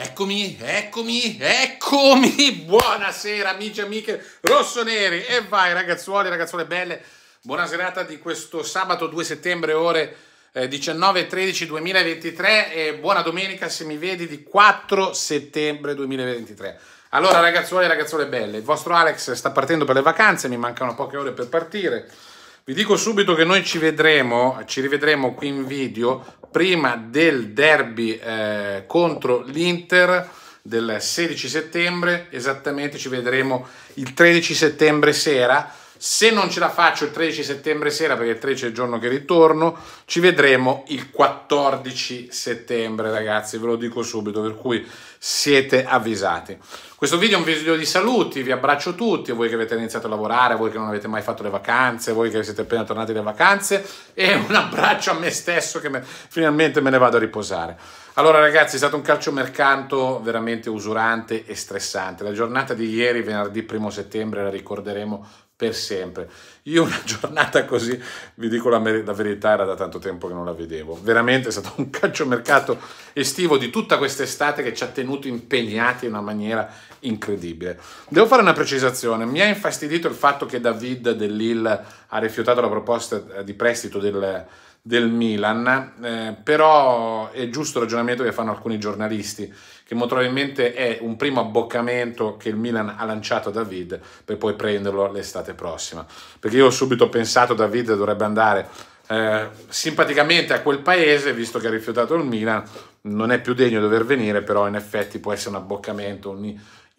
Eccomi, eccomi, eccomi! Buonasera amici e amiche rossoneri! E vai ragazzuoli, ragazzuole belle! Buona serata di questo sabato 2 settembre ore 19.13 eh, 2023 e buona domenica se mi vedi di 4 settembre 2023. Allora ragazzuoli e ragazzuole belle, il vostro Alex sta partendo per le vacanze, mi mancano poche ore per partire. Vi dico subito che noi ci vedremo, ci rivedremo qui in video prima del derby eh, contro l'Inter del 16 settembre, esattamente ci vedremo il 13 settembre sera se non ce la faccio il 13 settembre sera, perché il 13 è il giorno che ritorno, ci vedremo il 14 settembre, ragazzi, ve lo dico subito, per cui siete avvisati. Questo video è un video di saluti, vi abbraccio tutti, voi che avete iniziato a lavorare, voi che non avete mai fatto le vacanze, voi che siete appena tornati dalle vacanze e un abbraccio a me stesso che me, finalmente me ne vado a riposare. Allora ragazzi è stato un calciomercato veramente usurante e stressante. La giornata di ieri, venerdì 1 settembre, la ricorderemo per sempre. Io una giornata così, vi dico la, la, verità, era da tanto tempo che non la vedevo. Veramente è stato un calciomercato estivo di tutta quest'estate che ci ha tenuto impegnati in una maniera incredibile. Devo fare una precisazione, mi ha infastidito il fatto che David dell'IL ha rifiutato la proposta eh, di prestito del, del Milan, eh, però è giusto il ragionamento che fanno alcuni giornalisti, che molto probabilmente è un primo abboccamento che il Milan ha lanciato a David per poi prenderlo l'estate prossima. Perché io ho subito pensato David dovrebbe andare eh, simpaticamente a quel paese, visto che ha rifiutato il Milan, non è più degno di dover venire, però in effetti può essere un abboccamento, un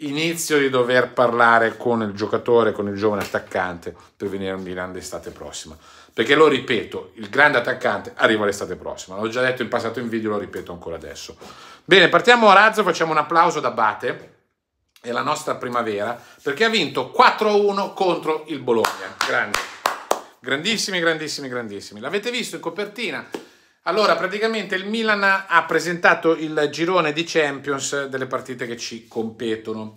inizio di dover parlare con il giocatore, con il giovane attaccante per venire al Milan l'estate prossima. Perché lo ripeto, il grande attaccante arriva l'estate prossima. L'ho già detto in passato in video, lo ripeto ancora adesso. Bene, partiamo a razzo, facciamo un applauso da Bate è la nostra primavera perché ha vinto 4-1 contro il Bologna. Grandi. Grandissimi, grandissimi, grandissimi. L'avete visto in copertina? Allora, praticamente il Milan ha presentato il girone di Champions delle partite che ci competono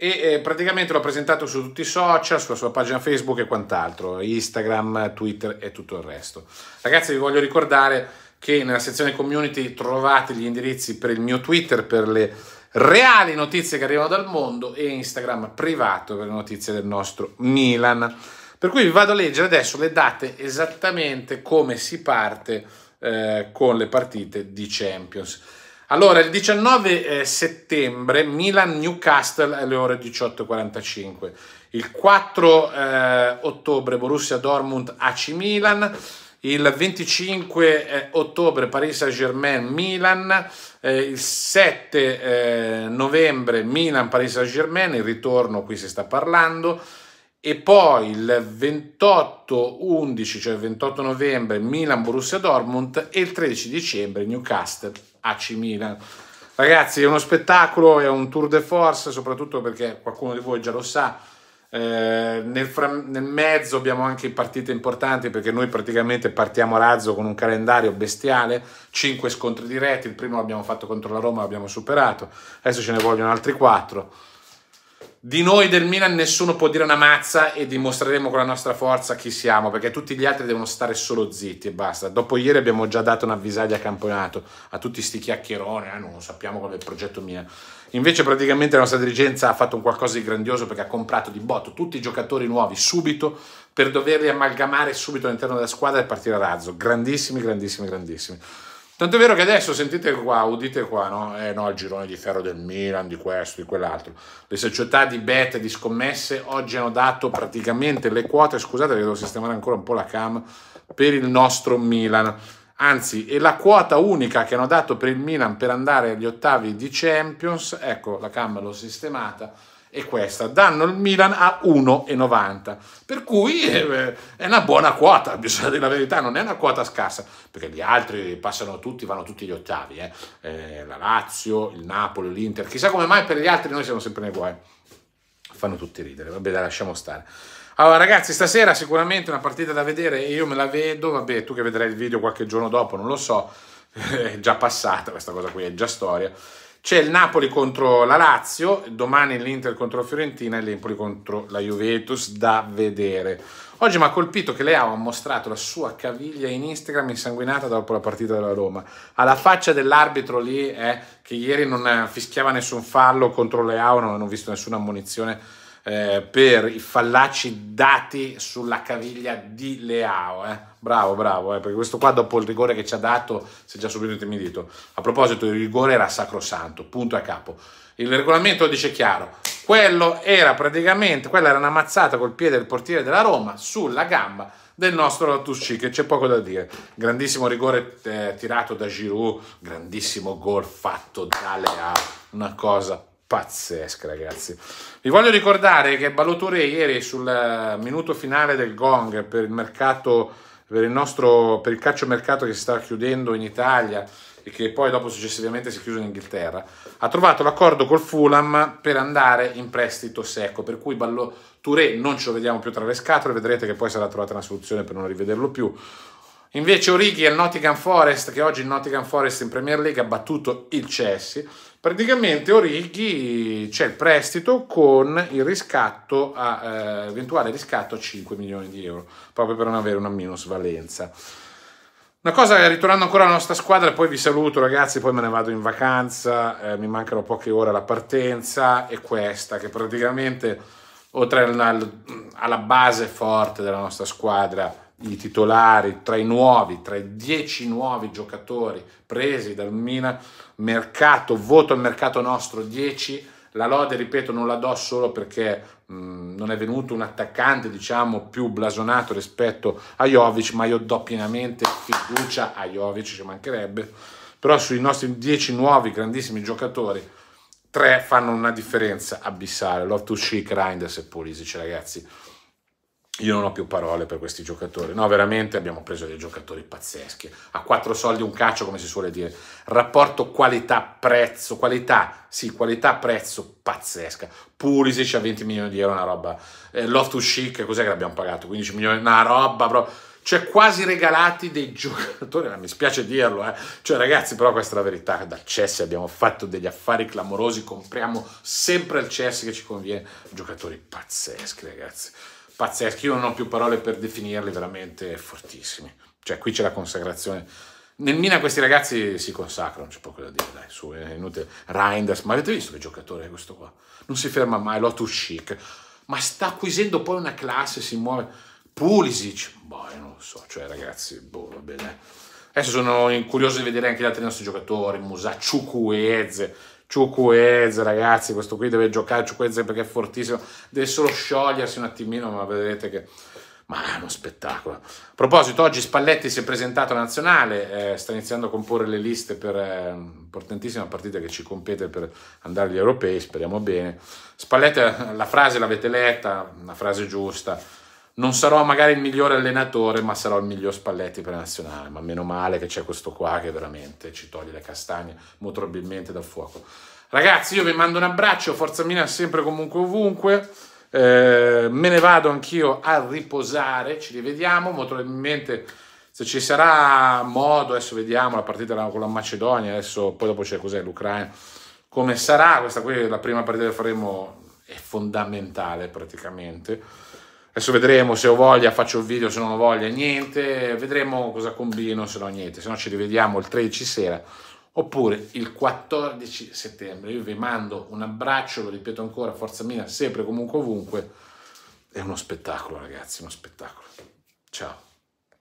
e eh, praticamente l'ho presentato su tutti i social, sulla sua pagina Facebook e quant'altro, Instagram, Twitter e tutto il resto. Ragazzi vi voglio ricordare che nella sezione community trovate gli indirizzi per il mio Twitter, per le reali notizie che arrivano dal mondo e Instagram privato per le notizie del nostro Milan. Per cui vi vado a leggere adesso le date esattamente come si parte eh, con le partite di Champions. Allora, il 19 eh, settembre Milan-Newcastle alle ore 18.45, il 4 eh, ottobre Borussia Dortmund-AC Milan, il 25 eh, ottobre Paris Saint-Germain-Milan, eh, il 7 eh, novembre Milan-Paris Saint-Germain, il ritorno qui si sta parlando, e poi il 28-11, cioè il 28 novembre Milan-Borussia Dortmund e il 13 dicembre Newcastle AC Milan. Ragazzi, è uno spettacolo, è un tour de force, soprattutto perché qualcuno di voi già lo sa. Eh, nel, nel, mezzo abbiamo anche partite importanti perché noi praticamente partiamo a razzo con un calendario bestiale, 5 scontri diretti, il primo l'abbiamo fatto contro la Roma, l'abbiamo superato, adesso ce ne vogliono altri 4 di noi del Milan nessuno può dire una mazza e dimostreremo con la nostra forza chi siamo, perché tutti gli altri devono stare solo zitti e basta. Dopo ieri abbiamo già dato un'avvisaglia a campionato a tutti sti chiacchieroni, ah, non sappiamo qual è il progetto mio. Invece praticamente la nostra dirigenza ha fatto un qualcosa di grandioso perché ha comprato di botto tutti i giocatori nuovi subito per doverli amalgamare subito all'interno della squadra e partire a razzo. Grandissimi, grandissimi, grandissimi. Tanto è vero che adesso sentite qua, udite qua, no? Eh no, il girone di ferro del Milan, di questo, di quell'altro. Le società di bet, e di scommesse, oggi hanno dato praticamente le quote, scusate che devo sistemare ancora un po' la cam, per il nostro Milan. Anzi, è la quota unica che hanno dato per il Milan per andare agli ottavi di Champions, ecco, la cam l'ho sistemata, e questa, danno il Milan a 1,90, per cui eh, è una buona quota, bisogna dire la verità, non è una quota scarsa, perché gli altri passano tutti, vanno tutti gli ottavi, eh? Eh, la Lazio, il Napoli, l'Inter, chissà come mai per gli altri noi siamo sempre nei guai, fanno tutti ridere, vabbè dai lasciamo stare. Allora ragazzi, stasera sicuramente una partita da vedere io me la vedo, vabbè tu che vedrai il video qualche giorno dopo, non lo so, è già passata questa cosa qui, è già storia. C'è il Napoli contro la Lazio, domani l'Inter contro la Fiorentina e l'Empoli contro la Juventus da vedere. Oggi mi ha colpito che Leao ha mostrato la sua caviglia in Instagram insanguinata dopo la partita della Roma. Alla faccia dell'arbitro lì, eh, che ieri non fischiava nessun fallo contro Leao, non hanno visto nessuna ammonizione eh, per i fallaci dati sulla caviglia di Leao. Eh. Bravo, bravo, eh, perché questo qua dopo il rigore che ci ha dato si è già subito intimidito. A proposito, il rigore era sacrosanto, punto a capo. Il regolamento dice chiaro. Quello era praticamente, quella era una mazzata col piede del portiere della Roma sulla gamba del nostro Latusci, che c'è poco da dire. Grandissimo rigore eh, tirato da Giroud, grandissimo gol fatto da Leao, una cosa pazzesca, ragazzi. Vi voglio ricordare che Balotore ieri sul eh, minuto finale del gong per il mercato, per il nostro, per il calciomercato che si sta chiudendo in Italia e che poi dopo successivamente si è chiuso in Inghilterra, ha trovato l'accordo col Fulham per andare in prestito secco, per cui Balotore non ce lo vediamo più tra le scatole, vedrete che poi sarà trovata una soluzione per non rivederlo più. Invece Orighi e il Nottingham Forest, che oggi il Nottingham Forest in Premier League ha battuto il Chelsea, praticamente Orighi c'è il prestito con il riscatto, a, eh, eventuale riscatto a 5 milioni di euro, proprio per non avere una minusvalenza. Una cosa, ritornando ancora alla nostra squadra, poi vi saluto ragazzi, poi me ne vado in vacanza, eh, mi mancano poche ore alla partenza, è questa che praticamente, oltre alla, alla base forte della nostra squadra, i titolari, tra i nuovi, tra i dieci nuovi giocatori presi dal Mina, mercato, voto al mercato nostro 10, la lode, ripeto, non la do solo perché mh, mm, non è venuto un attaccante, diciamo, più blasonato rispetto a Jovic, ma io do pienamente fiducia a Jovic, ci mancherebbe, però sui nostri dieci nuovi grandissimi giocatori, tre fanno una differenza abissale, Love to Chic, Reinders e Pulisic, ragazzi io non ho più parole per questi giocatori. No, veramente abbiamo preso dei giocatori pazzeschi. A quattro soldi un calcio, come si suole dire. Rapporto qualità-prezzo, qualità, sì, qualità-prezzo pazzesca. Pulisic a 20 milioni di euro, una roba. Eh, Loftus Chic, cos'è che l'abbiamo pagato? 15 milioni, una roba proprio. Cioè, quasi regalati dei giocatori, mi spiace dirlo, eh. Cioè, ragazzi, però questa è la verità. Da Chelsea abbiamo fatto degli affari clamorosi, compriamo sempre al Chelsea che ci conviene. Giocatori pazzeschi, ragazzi pazzeschi, io non ho più parole per definirli, veramente fortissimi. Cioè qui c'è la consacrazione. Nel Mina questi ragazzi si consacrano, c'è poco da dire, dai, su, eh, è inutile. Reinders, ma avete visto che giocatore è questo qua? Non si ferma mai, Lotus Chic, ma sta acquisendo poi una classe, si muove. Pulisic, boh, non lo so, cioè ragazzi, boh, va bene. Adesso sono curioso di vedere anche gli altri nostri giocatori, Musa, Ciucueze, Ciucuez, ragazzi, questo qui deve giocare Ciucuez perché è fortissimo, deve solo sciogliersi un attimino, ma vedrete che... Ma è uno spettacolo. A proposito, oggi Spalletti si è presentato alla nazionale, eh, sta iniziando a comporre le liste per eh, importantissima partita che ci compete per andare agli europei, speriamo bene. Spalletti, eh, la frase l'avete letta, una frase giusta non sarò magari il migliore allenatore, ma sarò il miglior Spalletti per la nazionale. Ma meno male che c'è questo qua che veramente ci toglie le castagne, molto probabilmente dal fuoco. Ragazzi, io vi mando un abbraccio, Forza mia sempre comunque ovunque. Eh, me ne vado anch'io a riposare, ci rivediamo, molto probabilmente se ci sarà modo, adesso vediamo la partita con la Macedonia, adesso poi dopo c'è cos'è l'Ucraina, come sarà, questa qui è la prima partita che faremo, è fondamentale praticamente Adesso vedremo se ho voglia, faccio il video, se non ho voglia, niente. Vedremo cosa combino, se no niente. Se no ci rivediamo il 13 sera oppure il 14 settembre. Io vi mando un abbraccio, lo ripeto ancora, forza mia, sempre, comunque, ovunque. È uno spettacolo, ragazzi, uno spettacolo. Ciao.